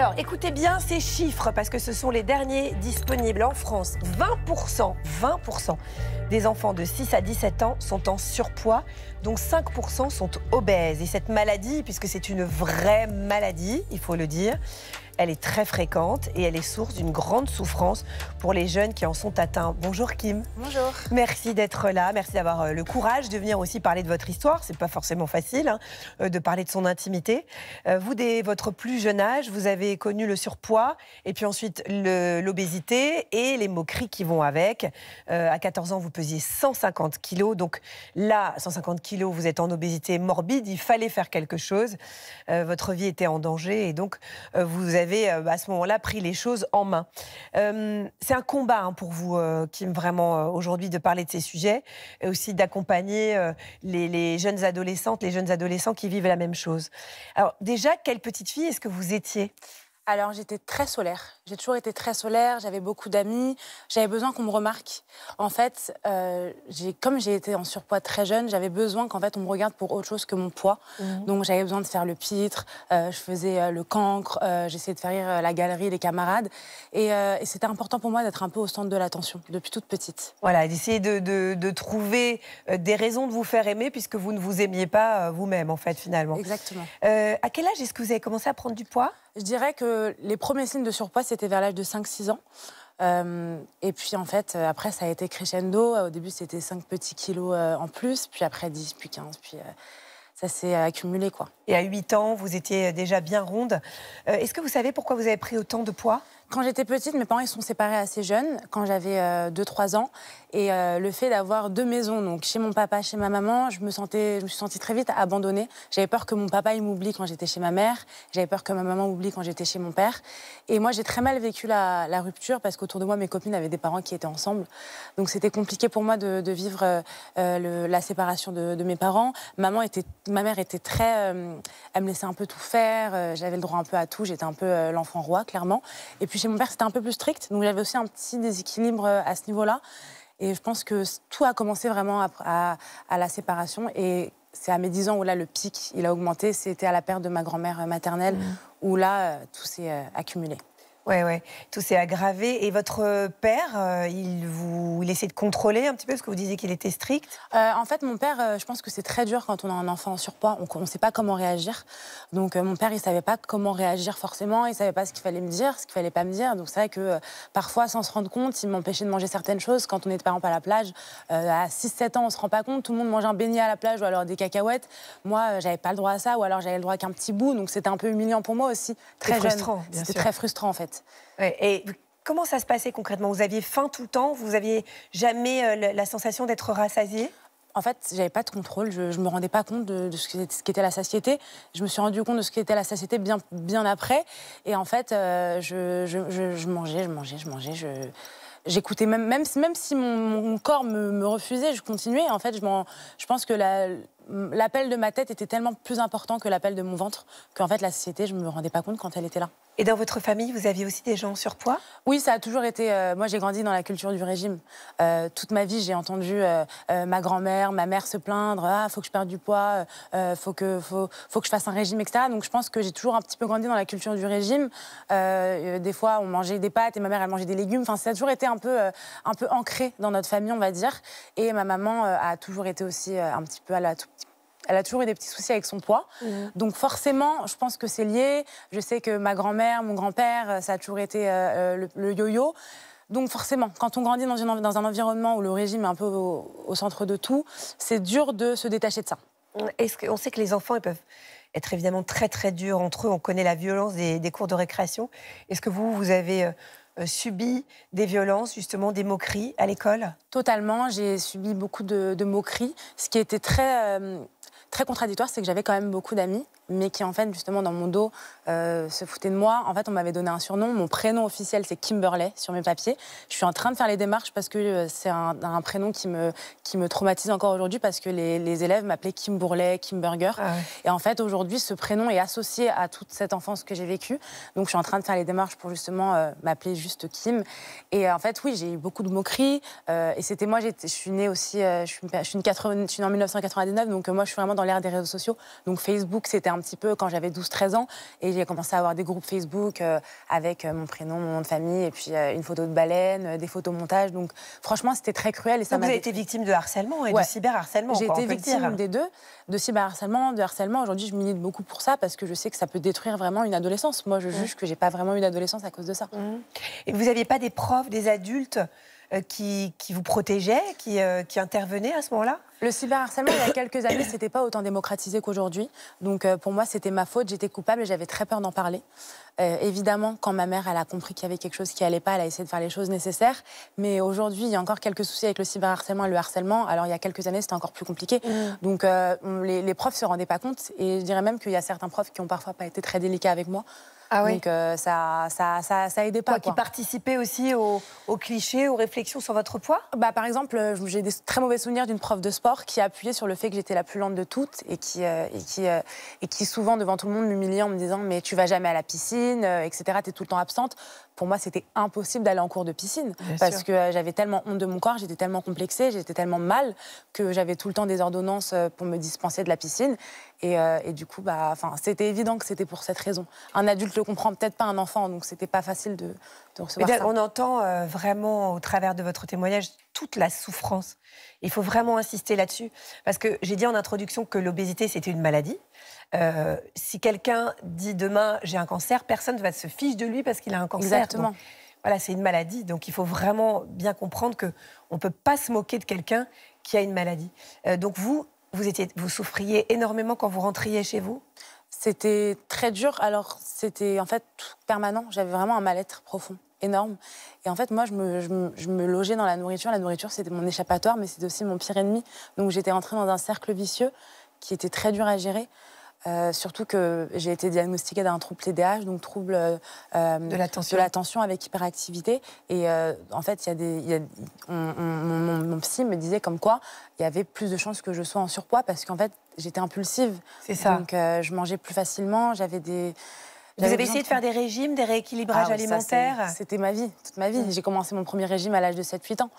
Alors, écoutez bien ces chiffres parce que ce sont les derniers disponibles en France. 20%, 20% des enfants de 6 à 17 ans sont en surpoids, dont 5% sont obèses. Et cette maladie, puisque c'est une vraie maladie, il faut le dire, elle est très fréquente et elle est source d'une grande souffrance pour les jeunes qui en sont atteints. Bonjour Kim. Bonjour. Merci d'être là. Merci d'avoir euh, le courage de venir aussi parler de votre histoire. C'est pas forcément facile hein, euh, de parler de son intimité. Euh, vous, dès votre plus jeune âge, vous avez connu le surpoids et puis ensuite l'obésité et les moqueries qui vont avec. à 14 ans, vous pesiez 150 kilos. Donc là, 150 kilos, vous êtes en obésité morbide. Il fallait faire quelque chose. votre vie était en danger et donc vous avez euh, bah, à ce moment-là pris les choses en main. Euh, c'est un combat hein, pour vous, qui euh, Kim, vraiment, aujourd'hui, de parler de ces sujets et aussi d'accompagner les, jeunes adolescentes, les jeunes adolescents qui vivent la même chose. Alors déjà, quelle petite fille est-ce que vous étiez alors j'étais très solaire. J'ai toujours été très solaire. J'avais beaucoup d'amis. J'avais besoin qu'on me remarque. En fait, euh, comme j'ai été en surpoids très jeune, j'avais besoin qu'en fait on me regarde pour autre chose que mon poids. Mmh. Donc j'avais besoin de faire le pitre. Euh, je faisais euh, le cancre. J'essayais de faire rire la galerie, les camarades. Et, c'était important pour moi d'être un peu au centre de l'attention depuis toute petite. Voilà, d'essayer de, de, trouver des raisons de vous faire aimer puisque vous ne vous aimiez pas vous-même en fait finalement. Exactement. à quel âge est-ce que vous avez commencé à prendre du poids je dirais que les premiers signes de surpoids, c'était vers l'âge de 5-6 ans. Euh, et puis en fait, euh, après, ça a été crescendo. Au début, c'était 5 petits kilos euh, en plus, puis après 10, puis 15, puis ça s'est accumulé. quoi. Et à 8 ans, vous étiez déjà bien ronde. Est-ce que vous savez pourquoi vous avez pris autant de poids quand j'étais petite, mes parents ils sont séparés assez jeunes, quand j'avais 2-3 euh, ans. Et euh, le fait d'avoir deux maisons, donc chez mon papa, chez ma maman, je me, sentais, je me suis sentie très vite abandonnée. J'avais peur que mon papa il m'oublie quand j'étais chez ma mère. J'avais peur que ma maman m'oublie quand j'étais chez mon père. Et moi, j'ai très mal vécu la, rupture parce qu'autour de moi, mes copines avaient des parents qui étaient ensemble. Donc c'était compliqué pour moi de, vivre euh, la séparation de, mes parents. Maman était, ma mère était très, elle me laissait un peu tout faire. J'avais le droit un peu à tout. J'étais un peu l'enfant roi, clairement. Et puis chez mon père, c'était un peu plus strict. Donc j'avais aussi un petit déséquilibre euh, à ce niveau-là. Et je pense que tout a commencé vraiment à, la séparation. Et c'est à mes 10 ans où là, le pic, il a augmenté. C'était à la perte de ma grand-mère euh, maternelle mmh. où là, euh, tout s'est accumulé. Oui, oui, tout s'est aggravé. Et votre euh, père, euh, il vous il essaie de contrôler un petit peu parce que vous disiez qu'il était strict euh, En fait, mon père, je pense que c'est très dur quand on a un enfant en surpoids. On ne sait pas comment réagir. Donc, mon père, il ne savait pas comment réagir forcément. Il ne savait pas ce qu'il fallait me dire, ce qu'il fallait pas me dire. Donc, c'est vrai que parfois, sans se rendre compte, il m'empêchait de manger certaines choses. Quand on est par exemple à la plage, à 6-7 ans, on ne se rend pas compte. Tout le monde mange un beignet à la plage ou alors des cacahuètes. Moi, j'avais pas le droit à ça ou alors j'avais le droit qu'un petit bout. Donc, c'était un peu humiliant pour moi aussi. Très jeune. C'était très frustrant, en fait et comment ça se passait concrètement Vous aviez faim tout le temps Vous aviez jamais euh, la sensation d'être rassasié en fait, j'avais pas de contrôle, je, ne me rendais pas compte de, ce qu'était la satiété. Je me suis rendu compte de ce qu'était la satiété bien, bien après. Et en fait, euh, je, mangeais, je mangeais, je mangeais, je. J'écoutais même, même, même si mon, corps me, refusait, je continuais. En fait, je, je pense que la, l'appel de ma tête était tellement plus important que l'appel de mon ventre qu'en fait la société, je ne me rendais pas compte quand elle était là. Et dans votre famille, vous aviez aussi des gens en surpoids Oui, ça a toujours été. Euh, moi, j'ai grandi dans la culture du régime. Euh, toute ma vie, j'ai entendu euh, ma grand-mère, ma mère se plaindre Ah, faut que je perde du poids, faut, que, faut, faut, que je fasse un régime, etc. Donc, je pense que j'ai toujours un petit peu grandi dans la culture du régime. des fois, on mangeait des pâtes et ma mère, elle mangeait des légumes. Enfin, ça a toujours été un peu, un peu ancré dans notre famille, on va dire. Et ma maman a toujours été aussi un petit peu à la elle a toujours eu des petits soucis avec son poids. Mhm. Donc forcément, je pense que c'est lié. Je sais que ma grand-mère, mon grand-père, euh, ça a toujours été euh, euh, le, yo-yo. Donc forcément, quand on grandit dans, dans, un environnement où le régime est un peu au, centre de tout, c'est dur de se détacher de ça. Mm. Est-ce qu'on sait que les enfants ils peuvent être évidemment très très durs entre eux On connaît la violence des, des cours de récréation. Est-ce que vous, vous avez subi des violences, justement des moqueries à l'école Totalement, j'ai subi beaucoup de, moqueries, ce qui était très très contradictoire, c'est que j'avais quand même beaucoup d'amis mais qui en fait justement dans mon dos euh, se foutait de moi. En fait, on m'avait donné un surnom. Mon prénom officiel, c'est Kimberley sur mes papiers. Je suis en train de faire les démarches parce que euh, c'est un, prénom qui me, qui me traumatise encore aujourd'hui parce que les, élèves m'appelaient Kim Bourlet, Kim Burger. Ah et en fait, aujourd'hui, ce prénom est associé à toute cette enfance que j'ai vécue. Donc, je suis en train de faire les démarches pour justement euh, m'appeler juste Kim. Et en fait, oui, j'ai eu beaucoup de moqueries. et c'était moi, je suis née aussi, je suis, une née en 1999, donc moi, je suis vraiment dans l'ère des réseaux sociaux. Donc, Facebook, c'était un un petit peu quand j'avais 12-13 ans. Et j'ai commencé à avoir des groupes Facebook euh, avec euh, mon prénom, mon nom de famille, et puis euh, une photo de baleine, des photos montage. Donc franchement, c'était très cruel. Et ça vous avez été victime de harcèlement et de cyberharcèlement. J'ai été victime des deux, de cyberharcèlement, de harcèlement. Aujourd'hui, je milite beaucoup pour ça parce que je sais que ça peut détruire vraiment une adolescence. Moi, je mmh. juge que j'ai pas vraiment eu d'adolescence à cause de ça. Mmh. Et vous n'aviez pas des profs, des adultes euh, qui, vous protégeait, euh, qui, intervenait à ce moment-là le cyberharcèlement, il y a quelques années, n'était pas autant démocratisé qu'aujourd'hui. Donc euh, pour moi, c'était ma faute, j'étais coupable et j'avais très peur d'en parler. évidemment, quand ma mère, elle a compris qu'il y avait quelque chose qui allait pas, elle a essayé de faire les choses nécessaires. Mais aujourd'hui, il y a encore quelques soucis avec le cyberharcèlement et le harcèlement. Alors il y a quelques années, c'était encore plus compliqué. Mmh. Donc les, les profs se rendaient pas compte. Et je dirais même qu'il y a certains profs qui n'ont parfois pas été très délicats avec moi. Ah Donc euh, ça, ça, ça, aidait pas. Quoi, Qui participait aussi aux, clichés, aux réflexions sur votre poids bah, Par exemple, euh, j'ai des très mauvais souvenirs d'une prof de sport qui appuyait sur le fait que j'étais la plus lente de toutes et qui, euh, et qui, et qui souvent devant tout le monde m'humiliait en me disant mais tu vas jamais à la piscine, etc. Tu es tout le temps absente. Pour moi, c'était impossible d'aller en cours de piscine parce que j'avais tellement honte de mon corps, j'étais tellement complexée, j'étais tellement mal que j'avais tout le temps des ordonnances pour me dispenser de la piscine. Et, du coup, bah, c'était évident que c'était pour cette raison. Un adulte le comprends peut-être pas un enfant, donc c'était pas facile de, recevoir eh ça. On entend euh, vraiment au travers de votre témoignage toute la souffrance. Il faut vraiment insister là-dessus parce que j'ai dit en introduction que l'obésité c'était une maladie. Euh, si quelqu'un dit demain j'ai un cancer, personne ne va se fiche de lui parce qu'il a un cancer. Exactement. voilà, c'est une maladie, donc il faut vraiment bien comprendre que on peut pas se moquer de quelqu'un qui a une maladie. Euh, donc vous, vous étiez, vous souffriez énormément quand vous rentriez chez vous. C'était très dur. Alors, c'était en fait permanent. J'avais vraiment un mal-être profond, énorme. Et en fait, moi, je me, logeais dans la nourriture. La nourriture, c'était mon échappatoire, mais c'était aussi mon pire ennemi. Donc, j'étais entrée dans un cercle vicieux qui était très dur à gérer. Euh, surtout que j'ai été diagnostiquée d'un trouble TDAH, donc trouble euh, euh, de l'attention avec hyperactivité. Et en fait, il y a des, mon, psy me disait comme quoi il y avait plus de chances que je sois en surpoids parce qu'en fait, j'étais impulsive. C'est ça. Donc, je mangeais plus facilement, j'avais des... Vous avez essayé de faire des régimes, des rééquilibrages ah alimentaires C'était ma vie, toute ma vie. Mm. J'ai commencé mon premier régime à l'âge de 7-8 ans.